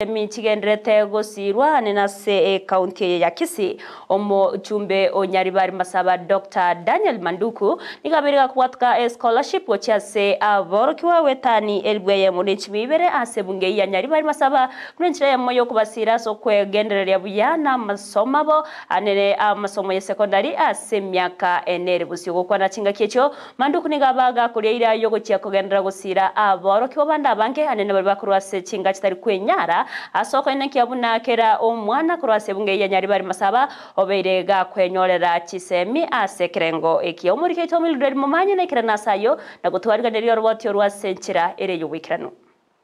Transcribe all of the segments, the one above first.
mi michigendrete gusirwa nenase kaunti eh, ya kisi omo chumbe onyaribari masaba dr daniel manduku nikabiriga kubwatuka e eh, scholarship gochiase aborokiwa ah, wetani eribweye muna enchima ibere ase ah, bunge ya nyaribari masaba buna enchira yamo yokubasira ase okwegendereria buya na masoma bo anene ah, masomo ya secondary ase emyaka ene ere kwa na chinga kiecho manduku niga gakoria ira yogochia kogendera gusira aborokiwa banda banke anene bari bakorwa ase chinga chitari kwenyara asoko asokoine kiabu kera omwana korwa ya nyari bari masaba obeire gakwenyorera chisemi ase ekerengo ekia omorikeite omilirweri momanya naikira nasayo nagotwariganeria orobotio rwa senchira ere eyogwikirano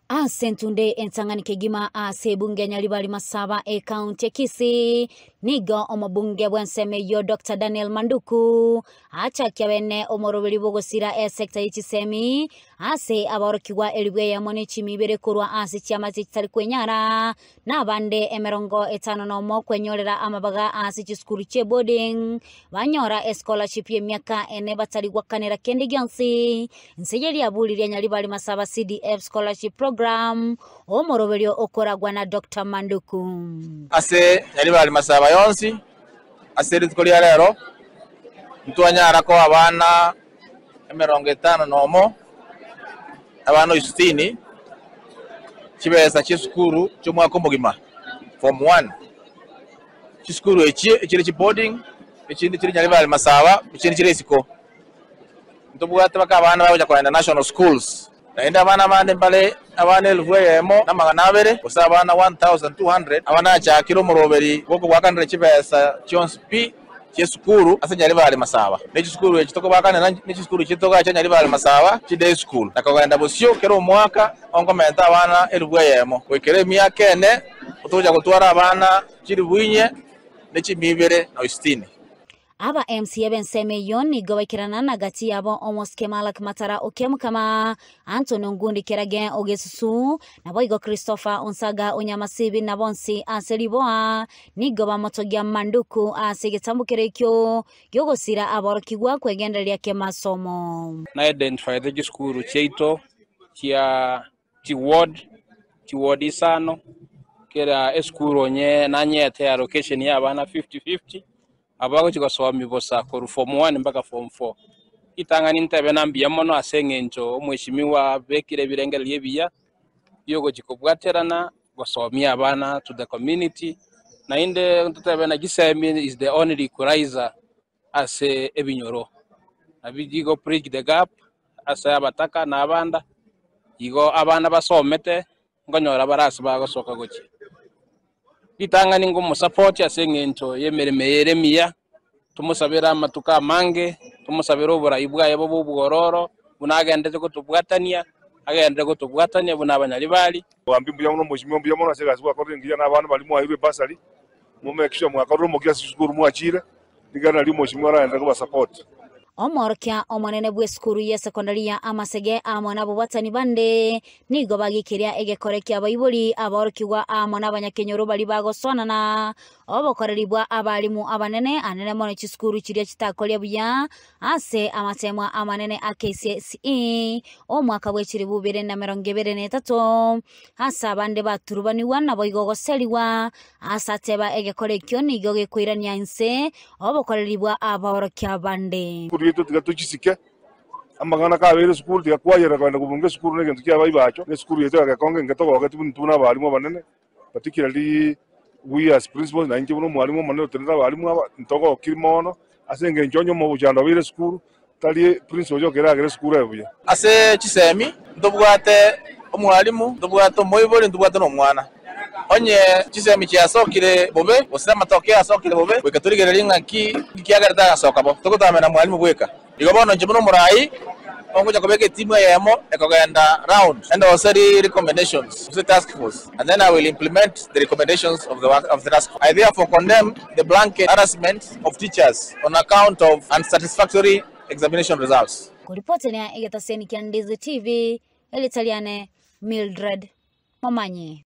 ase ntunde ensang'aniko egima ase ebunge nyaribari masaba ekaunti kisi nigo omobunge bwa enseme eyo dr daniel manduku achakia bene omoroberi bogosira esekta yechisemi ase abaorokiwa eribwa eyemo nechimi ibere korwa ase chiama chitari kwenyara na abande emerongo etano nomo kwenyorera amabaga ase chiskuru che boarding banyora e ye miaka ene batari kendi kende gionsi abuli yeriaburirie nyari bari masaba cdf scholarship program omoroberi okoragwa na dr manduku ase nyari bari masaba yonsi aseri rya rero ntwanyara ko abana emirongo etano nomo abana isutini kibesa cy'isukuru cy'umwaka mugima form 1 cy'isukuru iki ikiri ki boarding ikindi kiri nyaribari masaba ikindi kiri isiko ntubwate bakabana baje kuranda national schools naende abana bande mbare abana elufu eyemo magana abere gose abana 1200 abana achakire omoroberi gwokogwakanire chibesa chons p chesukuru ase nyali masaba nechi sukuru echi tokobakanera nechi sukuru chitoka cha nyali bali masaba day school nakogenda bosio kero omwaka onkomenta abana elufu eyemo gwikere emiaka ene otoja gotwara abana chiri bwinye nechimibere na ustini aba ni emsiyebensemeeyoni gati yabo omoske malak matara okemkama antony ongundi kerage ogesusu boigo christopher onsaga onyamasibi na bonsi aseliboa ni moto motogia manduku ase gitambukire ikio giogosira aboroki gwa na kemasomo naidentifythe gisukuru cheito chia chiward chiward isano kera eskuru onye nanyete ya location ya abana 50 50 abago chiko bosa koru form 1 mpaka form 4 itangani ntebe na mono asengencho mheshimiwa bekire birengera biya yogo chikobwaterana gosomia abana to the community na inde ntutebe na gisemi is the only equalizer ase ebinyoro abijigo bridge the gap ase abataka na abanda igo abana basomete ngonyora barasi bagosoka gochi kitanga ningo musapoti asenge nto yemereme yeremiya tumusabira amatuka amange tumusabira oburayi bwaye bw'obugororo bunagendete kutubwatania agendete kutubwatania buna abanyali bali wambi mbuya muno mushimio mbuya muno asekazi kwakorire ngiya n'abantu bali mwairwe basali mumekisha mwakorire mugira sisukuru mwachira nigana limo mushimio araendete kubasapoti omor kia omonene bwa esukuru ya sekondaria amasege amona bobatani bande nigo bagikiria egekore kia baibori abaorokiwa amona abanyakenyoro bari bagoswanana obokorerebwa abalimu abanene anene mono chisukuru chiria chitakoria buya ase amatemwa amanene a kcse omwaka bwechiri bubere na mirongo ebere na etato ase abande baturubaniwa nabo igo ogoseriwa ase ateba egekora ekio nigo gekoirania nse obokorerebwa abaorokia bande amagana kabeire sukuru tiga kwayera kwenda kubunge sukuru na egento kia bai bacho na sukuru yete gagekonge ngetogogeti buntu na abalimu abanene batikira riii we as principals na inje buno mwalimu maneno tenza walimu ntogo kirimono nge njonyo mu bujando bire skuru tali principal jo kera agere skuru ebuye ase chisemi ndobwate omwalimu ndobwate moibole ndobwate nomwana onye chisemi chiasokire bobe osira matokeo asokire bobe bweka turigereri ng'aki kiagareta agasoka bo togotamena mwalimu bweka igo bono nje buno murayi ongoja kubeke timu ya yamo ekogenda round and also the recommendations of the task force and then I will implement the recommendations of the work of the task force. I therefore condemn the blanket harassment of teachers on account of unsatisfactory examination results. Kuripotenea igetaseni kia Ndizi TV, elitaliane Mildred Mamanye.